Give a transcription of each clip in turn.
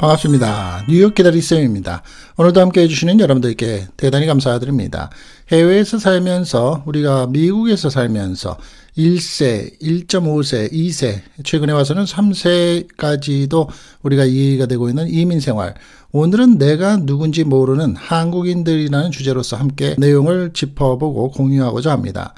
반갑습니다. 뉴욕 기다리쌤입니다. 오늘도 함께 해주시는 여러분들께 대단히 감사드립니다. 해외에서 살면서 우리가 미국에서 살면서 1세, 1.5세, 2세, 최근에 와서는 3세까지도 우리가 이해가 되고 있는 이민생활. 오늘은 내가 누군지 모르는 한국인들이라는 주제로서 함께 내용을 짚어보고 공유하고자 합니다.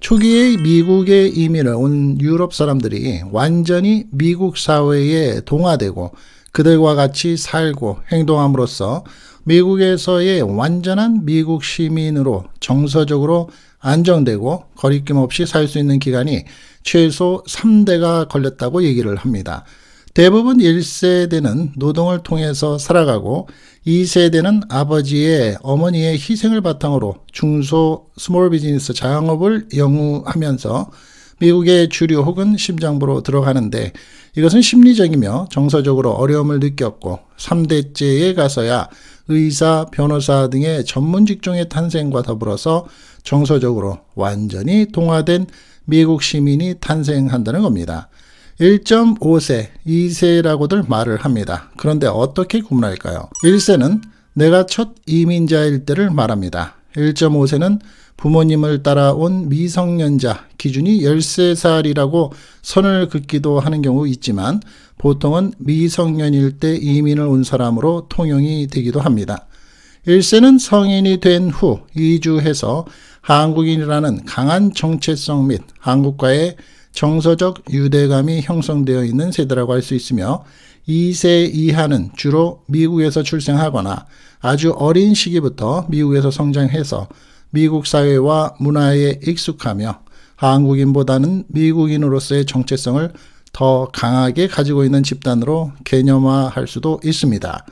초기에 미국의 이민을 온 유럽 사람들이 완전히 미국 사회에 동화되고 그들과 같이 살고 행동함으로써 미국에서의 완전한 미국 시민으로 정서적으로 안정되고 거리낌 없이 살 수 있는 기간이 최소 3대가 걸렸다고 얘기를 합니다. 대부분 1세대는 노동을 통해서 살아가고 2세대는 아버지의 어머니의 희생을 바탕으로 중소 스몰 비즈니스 자영업을 영우하면서 미국의 주류 혹은 심장부로 들어가는데 이것은 심리적이며 정서적으로 어려움을 느꼈고 3대째에 가서야 의사, 변호사 등의 전문 직종의 탄생과 더불어서 정서적으로 완전히 동화된 미국 시민이 탄생한다는 겁니다. 1.5세, 2세라고들 말을 합니다. 그런데 어떻게 구분할까요? 1세는 내가 첫 이민자일 때를 말합니다. 1.5세는 부모님을 따라온 미성년자 기준이 13살이라고 선을 긋기도 하는 경우 있지만 보통은 미성년일 때 이민을 온 사람으로 통용이 되기도 합니다. 1세는 성인이 된 후 이주해서 한국인이라는 강한 정체성 및 한국과의 정서적 유대감이 형성되어 있는 세대라고 할 수 있으며 2세 이하는 주로 미국에서 출생하거나 아주 어린 시기부터 미국에서 성장해서 미국 사회와 문화에 익숙하며 한국인보다는 미국인으로서의 정체성을 더 강하게 가지고 있는 집단으로 개념화할 수도 있습니다.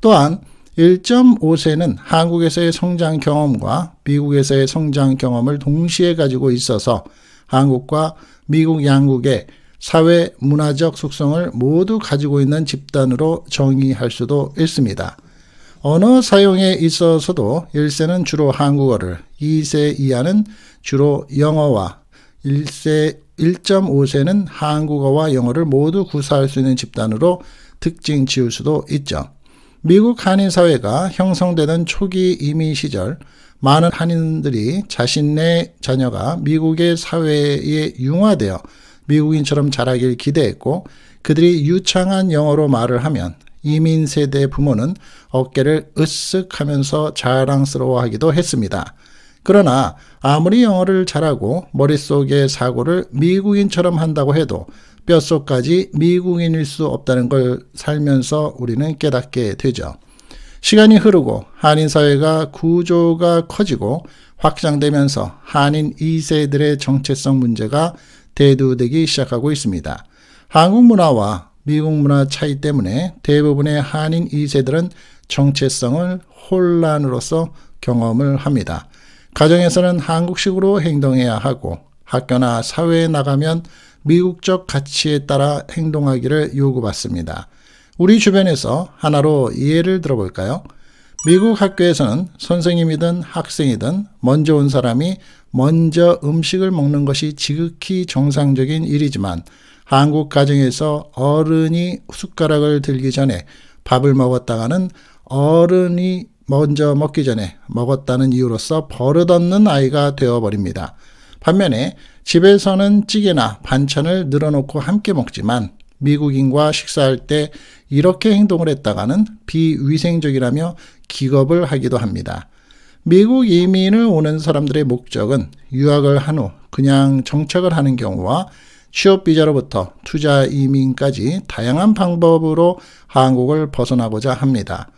또한 1.5세는 한국에서의 성장 경험과 미국에서의 성장 경험을 동시에 가지고 있어서 한국과 미국 양국의 사회 문화적 속성을 모두 가지고 있는 집단으로 정의할 수도 있습니다. 언어 사용에 있어서도 1세는 주로 한국어를, 2세 이하는 주로 영어와 1세 1.5세는 한국어와 영어를 모두 구사할 수 있는 집단으로 특징 지을 수도 있죠. 미국 한인 사회가 형성되던 초기 이민 시절 많은 한인들이 자신의 자녀가 미국의 사회에 융화되어 미국인처럼 자라길 기대했고 그들이 유창한 영어로 말을 하면 이민 세대 부모는 어깨를 으쓱 하면서 자랑스러워하기도 했습니다. 그러나 아무리 영어를 잘하고 머릿속의 사고를 미국인처럼 한다고 해도 뼛속까지 미국인일 수 없다는 걸 살면서 우리는 깨닫게 되죠. 시간이 흐르고 한인 사회가 구조가 커지고 확장되면서 한인 2세들의 정체성 문제가 대두되기 시작하고 있습니다. 한국 문화와 미국 문화 차이 때문에 대부분의 한인 2세들은 정체성을 혼란으로서 경험을 합니다. 가정에서는 한국식으로 행동해야 하고 학교나 사회에 나가면 미국적 가치에 따라 행동하기를 요구받습니다. 우리 주변에서 하나로 예를 들어볼까요? 미국 학교에서는 선생님이든 학생이든 먼저 온 사람이 먼저 음식을 먹는 것이 지극히 정상적인 일이지만 한국 가정에서 어른이 숟가락을 들기 전에 밥을 먹었다가는 어른이 먼저 먹기 전에 먹었다는 이유로서 버릇없는 아이가 되어버립니다. 반면에 집에서는 찌개나 반찬을 늘어놓고 함께 먹지만 미국인과 식사할 때 이렇게 행동을 했다가는 비위생적이라며 기겁을 하기도 합니다. 미국 이민을 오는 사람들의 목적은 유학을 한 후 그냥 정착을 하는 경우와 취업 비자로부터 투자 이민까지 다양한 방법으로 한국을 벗어나고자 합니다.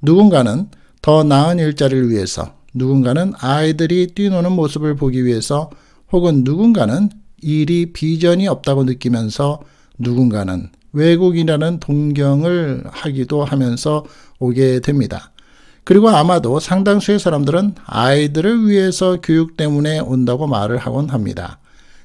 누군가는 더 나은 일자리를 위해서, 누군가는 아이들이 뛰노는 모습을 보기 위해서, 혹은 누군가는 일이 비전이 없다고 느끼면서 누군가는 외국이라는 동경을 하기도 하면서 오게 됩니다. 그리고 아마도 상당수의 사람들은 아이들을 위해서 교육 때문에 온다고 말을 하곤 합니다.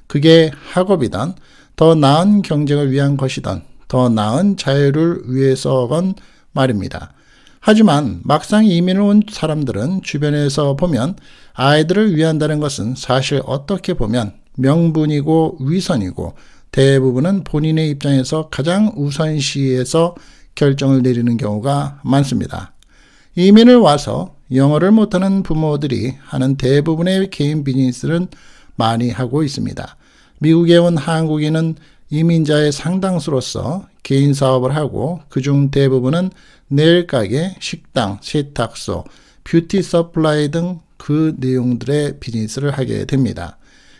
그게 학업이든 더 나은 경쟁을 위한 것이든 더 나은 자유를 위해서건 말입니다. 하지만 막상 이민을 온 사람들은 주변에서 보면 아이들을 위한다는 것은 사실 어떻게 보면 명분이고 위선이고 대부분은 본인의 입장에서 가장 우선시해서 결정을 내리는 경우가 많습니다. 이민을 와서 영어를 못하는 부모들이 하는 대부분의 개인 비즈니스는 많이 하고 있습니다. 미국에 온 한국인은 이민자의 상당수로서 개인 사업을 하고 그중 대부분은 내일 가게, 식당, 세탁소, 뷰티 서플라이 등 그 내용들의 비즈니스를 하게 됩니다.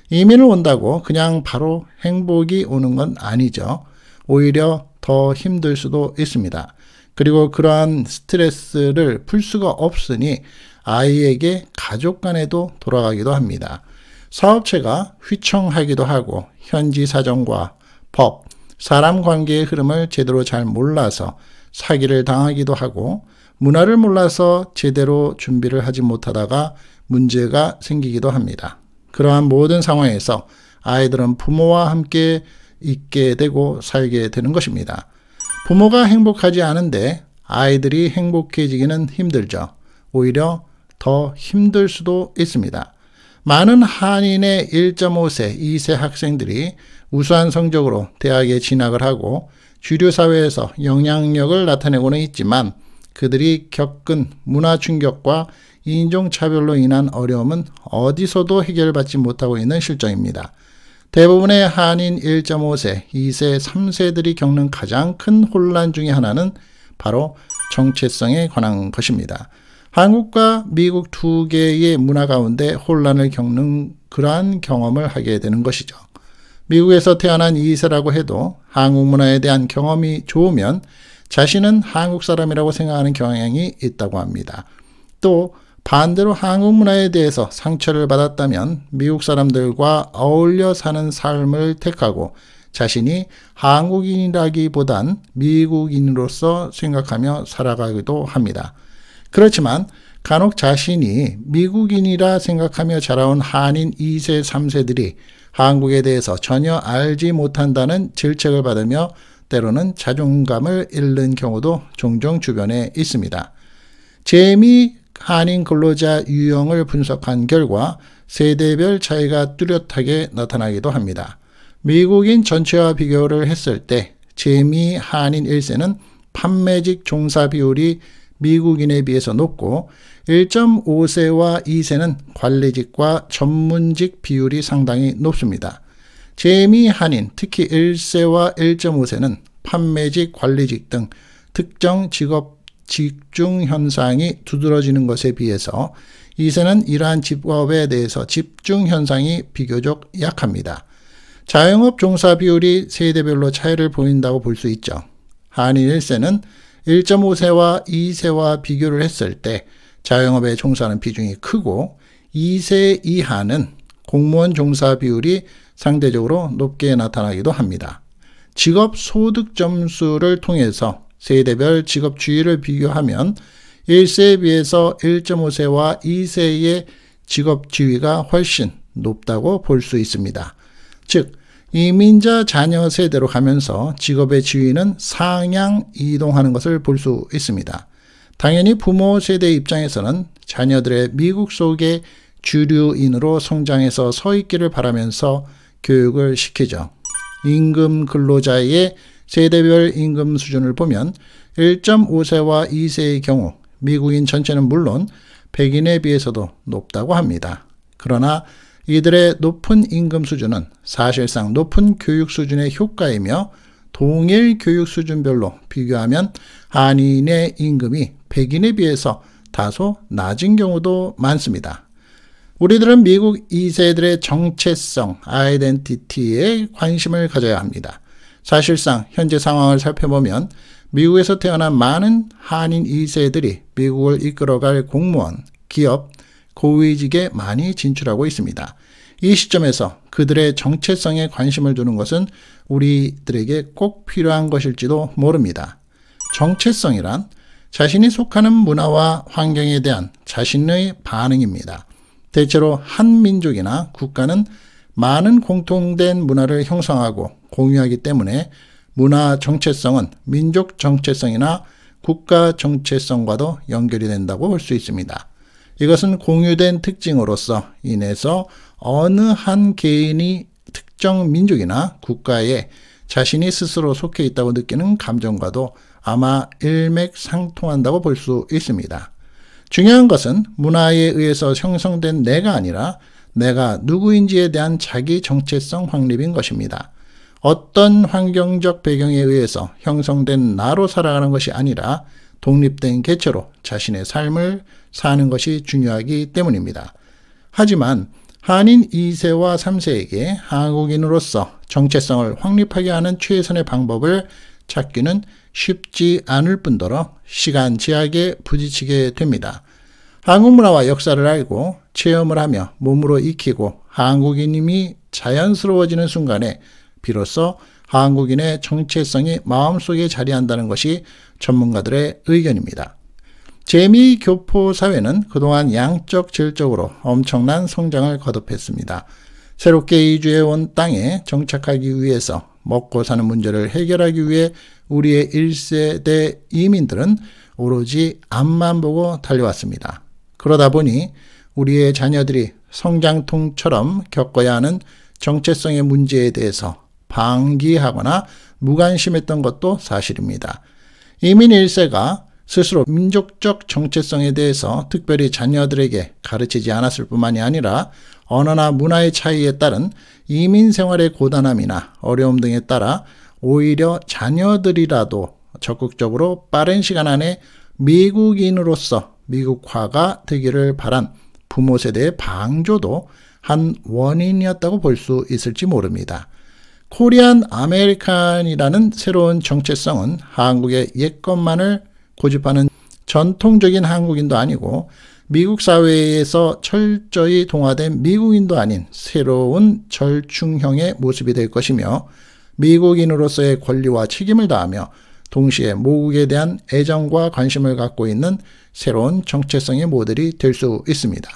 이민을 온다고 그냥 바로 행복이 오는 건 아니죠. 오히려 더 힘들 수도 있습니다. 그리고 그러한 스트레스를 풀 수가 없으니 아이에게 가족 간에도 돌아가기도 합니다. 사업체가 휘청하기도 하고 현지 사정과 법, 사람 관계의 흐름을 제대로 잘 몰라서 사기를 당하기도 하고 문화를 몰라서 제대로 준비를 하지 못하다가 문제가 생기기도 합니다. 그러한 모든 상황에서 아이들은 부모와 함께 있게 되고 살게 되는 것입니다. 부모가 행복하지 않은데 아이들이 행복해지기는 힘들죠. 오히려 더 힘들 수도 있습니다. 많은 한인의 1.5세, 2세 학생들이 우수한 성적으로 대학에 진학을 하고 주류 사회에서 영향력을 나타내고는 있지만 그들이 겪은 문화 충격과 인종차별로 인한 어려움은 어디서도 해결받지 못하고 있는 실정입니다. 대부분의 한인 1.5세, 2세, 3세들이 겪는 가장 큰 혼란 중의 하나는 바로 정체성에 관한 것입니다. 한국과 미국 두 개의 문화 가운데 혼란을 겪는 그러한 경험을 하게 되는 것이죠. 미국에서 태어난 이세라고 해도 한국 문화에 대한 경험이 좋으면 자신은 한국 사람이라고 생각하는 경향이 있다고 합니다. 또 반대로 한국 문화에 대해서 상처를 받았다면 미국 사람들과 어울려 사는 삶을 택하고 자신이 한국인이라기보단 미국인으로서 생각하며 살아가기도 합니다. 그렇지만 간혹 자신이 미국인이라 생각하며 자라온 한인 2세, 3세들이 한국에 대해서 전혀 알지 못한다는 질책을 받으며 때로는 자존감을 잃는 경우도 종종 주변에 있습니다. 재미 한인 근로자 유형을 분석한 결과 세대별 차이가 뚜렷하게 나타나기도 합니다. 미국인 전체와 비교를 했을 때 재미 한인 1세는 판매직 종사 비율이 미국인에 비해서 높고 1.5세와 2세는 관리직과 전문직 비율이 상당히 높습니다. 재미 한인, 특히 1세와 1.5세는 판매직, 관리직 등 특정 직업 집중 현상이 두드러지는 것에 비해서 2세는 이러한 직업에 대해서 집중 현상이 비교적 약합니다. 자영업 종사 비율이 세대별로 차이를 보인다고 볼 수 있죠. 한인 1세는 1.5세와 2세와 비교를 했을 때 자영업에 종사하는 비중이 크고 2세 이하는 공무원 종사 비율이 상대적으로 높게 나타나기도 합니다. 직업 소득 점수를 통해서 세대별 직업 주의를 비교하면 1세에 비해서 1.5세와 2세의 직업 지위가 훨씬 높다고 볼 수 있습니다. 즉, 이민자 자녀 세대로 가면서 직업의 지위는 상향 이동하는 것을 볼 수 있습니다. 당연히 부모 세대 입장에서는 자녀들의 미국 속의 주류인으로 성장해서 서 있기를 바라면서 교육을 시키죠. 임금 근로자의 세대별 임금 수준을 보면 1.5세와 2세의 경우 미국인 전체는 물론 백인에 비해서도 높다고 합니다. 그러나 이들의 높은 임금 수준은 사실상 높은 교육 수준의 효과이며 동일 교육 수준별로 비교하면 한인의 임금이 백인에 비해서 다소 낮은 경우도 많습니다. 우리들은 미국 2세들의 정체성, 아이덴티티에 관심을 가져야 합니다. 사실상 현재 상황을 살펴보면 미국에서 태어난 많은 한인 2세들이 미국을 이끌어갈 공무원, 기업, 고위직에 많이 진출하고 있습니다. 이 시점에서 그들의 정체성에 관심을 두는 것은 우리들에게 꼭 필요한 것일지도 모릅니다. 정체성이란 자신이 속하는 문화와 환경에 대한 자신의 반응입니다. 대체로 한 민족이나 국가는 많은 공통된 문화를 형성하고 공유하기 때문에 문화 정체성은 민족 정체성이나 국가 정체성과도 연결이 된다고 볼 수 있습니다. 이것은 공유된 특징으로서 인해서 어느 한 개인이 특정 민족이나 국가에 자신이 스스로 속해 있다고 느끼는 감정과도 아마 일맥상통한다고 볼 수 있습니다. 중요한 것은 문화에 의해서 형성된 내가 아니라 내가 누구인지에 대한 자기 정체성 확립인 것입니다. 어떤 환경적 배경에 의해서 형성된 나로 살아가는 것이 아니라 독립된 개체로 자신의 삶을 사는 것이 중요하기 때문입니다. 하지만 한인 2세와 3세에게 한국인으로서 정체성을 확립하게 하는 최선의 방법을 찾기는 쉽지 않을 뿐더러 시간 제약에 부딪히게 됩니다. 한국 문화와 역사를 알고 체험을 하며 몸으로 익히고 한국인임이 자연스러워지는 순간에 비로소 한국인의 정체성이 마음속에 자리한다는 것이 전문가들의 의견입니다. 재미 교포 사회는 그동안 양적 질적으로 엄청난 성장을 거듭했습니다. 새롭게 이주해온 땅에 정착하기 위해서 먹고 사는 문제를 해결하기 위해 우리의 1세대 이민들은 오로지 앞만 보고 달려왔습니다. 그러다 보니 우리의 자녀들이 성장통처럼 겪어야 하는 정체성의 문제에 대해서 방기하거나 무관심했던 것도 사실입니다. 이민 1세가 스스로 민족적 정체성에 대해서 특별히 자녀들에게 가르치지 않았을 뿐만이 아니라 언어나 문화의 차이에 따른 이민 생활의 고단함이나 어려움 등에 따라 오히려 자녀들이라도 적극적으로 빠른 시간 안에 미국인으로서 미국화가 되기를 바란 부모 세대의 방조도 한 원인이었다고 볼 수 있을지 모릅니다. 코리안 아메리칸이라는 새로운 정체성은 한국의 옛것만을 고집하는 전통적인 한국인도 아니고 미국 사회에서 철저히 동화된 미국인도 아닌 새로운 절충형의 모습이 될 것이며 미국인으로서의 권리와 책임을 다하며 동시에 모국에 대한 애정과 관심을 갖고 있는 새로운 정체성의 모델이 될 수 있습니다.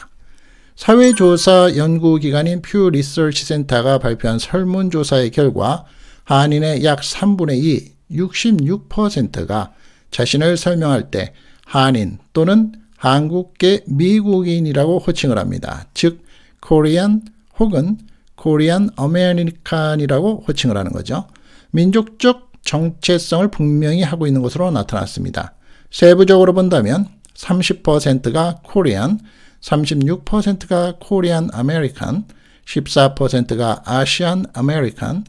사회조사 연구기관인 퓨 리서치 센터가 발표한 설문조사의 결과 한인의 약 3분의 2, 66%가 자신을 설명할 때 한인 또는 한국계 미국인이라고 호칭을 합니다. 즉, 코리안 혹은 코리안 아메리칸이라고 호칭을 하는 거죠. 민족적 정체성을 분명히 하고 있는 것으로 나타났습니다. 세부적으로 본다면 30%가 코리안, 36%가 코리안 아메리칸, 14%가 아시안 아메리칸,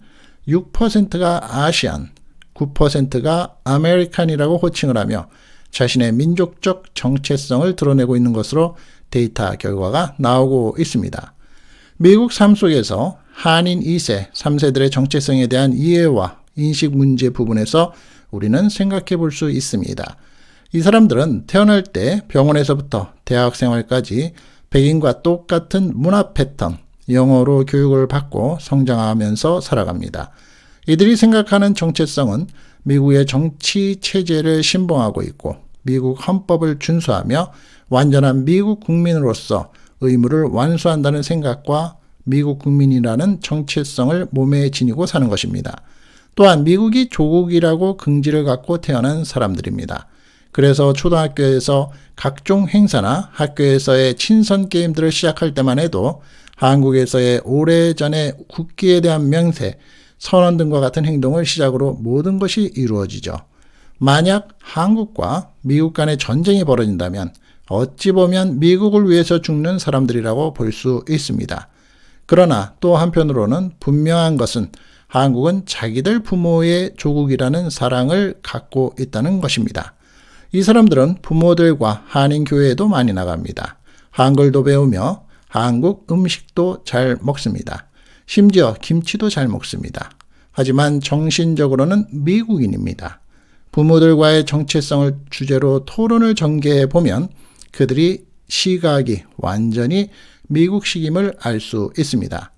6%가 아시안, 9%가 아메리칸이라고 호칭을 하며 자신의 민족적 정체성을 드러내고 있는 것으로 데이터 결과가 나오고 있습니다. 미국 삶 속에서 한인 2세, 3세들의 정체성에 대한 이해와 인식 문제 부분에서 우리는 생각해 볼 수 있습니다. 이 사람들은 태어날 때 병원에서부터 대학 생활까지 백인과 똑같은 문화 패턴, 영어로 교육을 받고 성장하면서 살아갑니다. 이들이 생각하는 정체성은 미국의 정치 체제를 신봉하고 있고 미국 헌법을 준수하며 완전한 미국 국민으로서 의무를 완수한다는 생각과 미국 국민이라는 정체성을 몸에 지니고 사는 것입니다. 또한 미국이 조국이라고 긍지를 갖고 태어난 사람들입니다. 그래서 초등학교에서 각종 행사나 학교에서의 친선 게임들을 시작할 때만 해도 한국에서의 오래전의 국기에 대한 명세, 선언 등과 같은 행동을 시작으로 모든 것이 이루어지죠. 만약 한국과 미국 간의 전쟁이 벌어진다면 어찌 보면 미국을 위해서 죽는 사람들이라고 볼 수 있습니다. 그러나 또 한편으로는 분명한 것은 한국은 자기들 부모의 조국이라는 사랑을 갖고 있다는 것입니다. 이 사람들은 부모들과 한인교회에도 많이 나갑니다. 한글도 배우며 한국 음식도 잘 먹습니다. 심지어 김치도 잘 먹습니다. 하지만 정신적으로는 미국인입니다. 부모들과의 정체성을 주제로 토론을 전개해 보면 그들이 시각이 완전히 미국식임을 알 수 있습니다.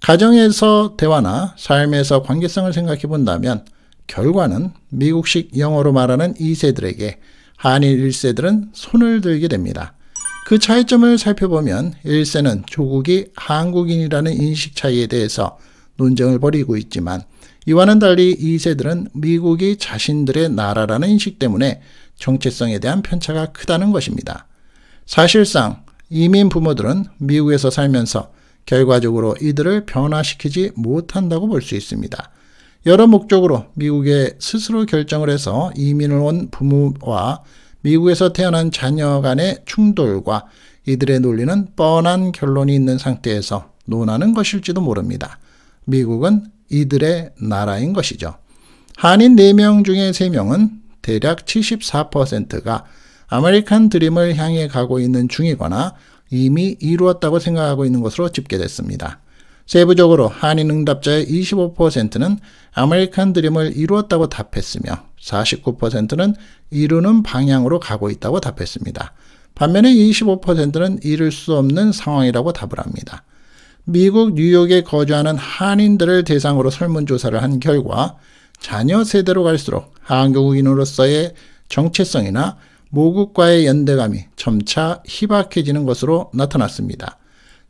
가정에서 대화나 삶에서 관계성을 생각해 본다면 결과는 미국식 영어로 말하는 2세들에게 한일 1세들은 손을 들게 됩니다. 그 차이점을 살펴보면 1세는 조국이 한국인이라는 인식 차이에 대해서 논쟁을 벌이고 있지만 이와는 달리 2세들은 미국이 자신들의 나라라는 인식 때문에 정체성에 대한 편차가 크다는 것입니다. 사실상 이민 부모들은 미국에서 살면서 결과적으로 이들을 변화시키지 못한다고 볼 수 있습니다. 여러 목적으로 미국에 스스로 결정을 해서 이민을 온 부모와 미국에서 태어난 자녀 간의 충돌과 이들의 논리는 뻔한 결론이 있는 상태에서 논하는 것일지도 모릅니다. 미국은 이들의 나라인 것이죠. 한인 4명 중에 3명은 대략 74%가 아메리칸 드림을 향해 가고 있는 중이거나 이미 이루었다고 생각하고 있는 것으로 집계됐습니다. 세부적으로 한인 응답자의 25%는 아메리칸 드림을 이루었다고 답했으며 49%는 이루는 방향으로 가고 있다고 답했습니다. 반면에 25%는 이룰 수 없는 상황이라고 답을 합니다. 미국 뉴욕에 거주하는 한인들을 대상으로 설문조사를 한 결과 자녀 세대로 갈수록 한국인으로서의 정체성이나 모국과의 연대감이 점차 희박해지는 것으로 나타났습니다.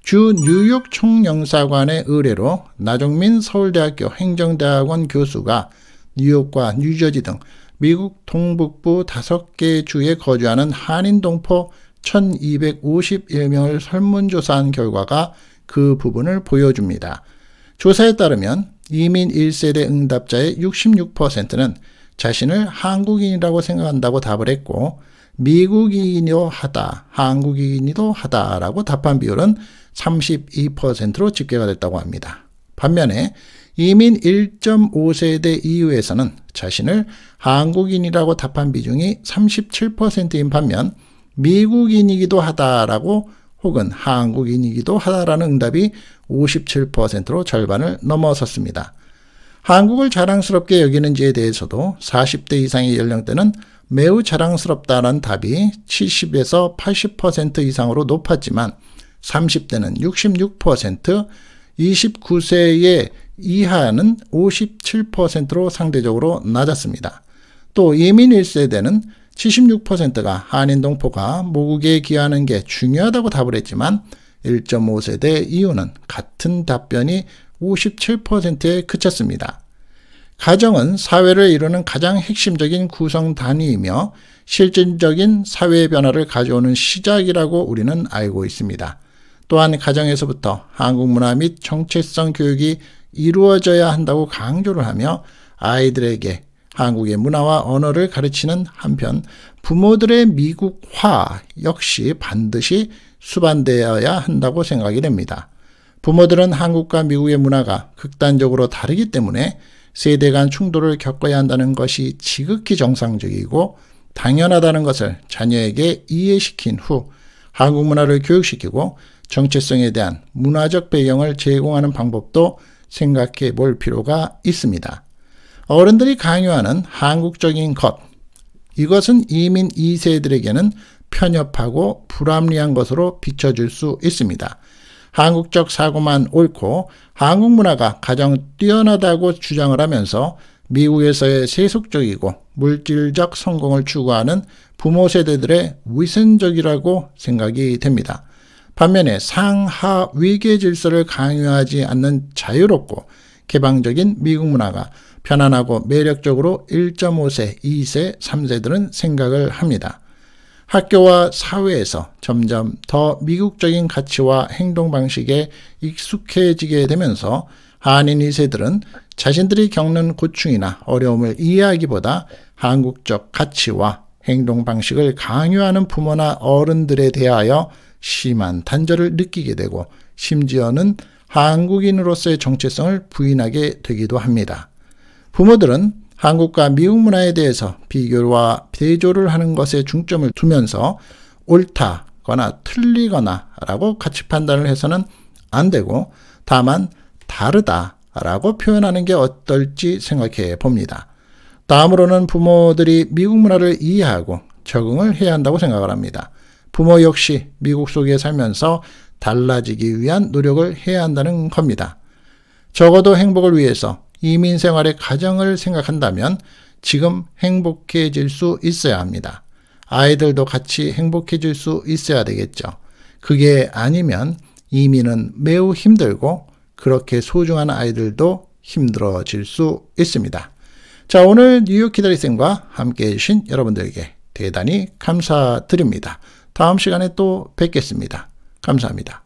주 뉴욕 총영사관의 의뢰로 나종민 서울대학교 행정대학원 교수가 뉴욕과 뉴저지 등 미국 동북부 다섯 개 주에 거주하는 한인 동포 1251명을 설문조사한 결과가 그 부분을 보여줍니다. 조사에 따르면 이민 1세대 응답자의 66%는 자신을 한국인이라고 생각한다고 답을 했고 미국인이도 하다, 한국인이도 하다라고 답한 비율은 32%로 집계가 됐다고 합니다. 반면에 이민 1.5세대 이후에서는 자신을 한국인이라고 답한 비중이 37%인 반면 미국인이기도 하다라고 혹은 한국인이기도 하다라는 응답이 57%로 절반을 넘어섰습니다. 한국을 자랑스럽게 여기는지에 대해서도 40대 이상의 연령대는 매우 자랑스럽다는 답이 70에서 80% 이상으로 높았지만 30대는 66%, 29세의 이하는 57%로 상대적으로 낮았습니다. 또 이민 1세대는 76%가 한인 동포가 모국에 귀하는 게 중요하다고 답을 했지만 1.5세대 이후는 같은 답변이 57%에 그쳤습니다. 가정은 사회를 이루는 가장 핵심적인 구성 단위이며 실질적인 사회의 변화를 가져오는 시작이라고 우리는 알고 있습니다. 또한 가정에서부터 한국 문화 및 정체성 교육이 이루어져야 한다고 강조를 하며 아이들에게 한국의 문화와 언어를 가르치는 한편 부모들의 미국화 역시 반드시 수반되어야 한다고 생각이 됩니다. 부모들은 한국과 미국의 문화가 극단적으로 다르기 때문에 세대 간 충돌을 겪어야 한다는 것이 지극히 정상적이고 당연하다는 것을 자녀에게 이해시킨 후 한국 문화를 교육시키고 정체성에 대한 문화적 배경을 제공하는 방법도 생각해 볼 필요가 있습니다. 어른들이 강요하는 한국적인 것. 이것은 이민 2세들에게는 편협하고 불합리한 것으로 비춰질 수 있습니다. 한국적 사고만 옳고 한국 문화가 가장 뛰어나다고 주장을 하면서 미국에서의 세속적이고 물질적 성공을 추구하는 부모 세대들의 위선적이라고 생각이 됩니다. 반면에 상하 위계 질서를 강요하지 않는 자유롭고 개방적인 미국 문화가 편안하고 매력적으로 1.5세, 2세, 3세들은 생각을 합니다. 학교와 사회에서 점점 더 미국적인 가치와 행동 방식에 익숙해지게 되면서 한인 2세들은 자신들이 겪는 고충이나 어려움을 이해하기보다 한국적 가치와 행동 방식을 강요하는 부모나 어른들에 대하여 심한 단절을 느끼게 되고 심지어는 한국인으로서의 정체성을 부인하게 되기도 합니다. 부모들은 한국과 미국 문화에 대해서 비교와 대조를 하는 것에 중점을 두면서 옳다거나 틀리거나 라고 가치 판단을 해서는 안 되고 다만 다르다 라고 표현하는 게 어떨지 생각해 봅니다. 다음으로는 부모들이 미국 문화를 이해하고 적응을 해야 한다고 생각을 합니다. 부모 역시 미국 속에 살면서 달라지기 위한 노력을 해야 한다는 겁니다. 적어도 행복을 위해서 이민 생활의 가정을 생각한다면 지금 행복해질 수 있어야 합니다. 아이들도 같이 행복해질 수 있어야 되겠죠. 그게 아니면 이민은 매우 힘들고 그렇게 소중한 아이들도 힘들어질 수 있습니다. 자, 오늘 뉴욕 기다리쌤과 함께 해주신 여러분들에게 대단히 감사드립니다. 다음 시간에 또 뵙겠습니다. 감사합니다.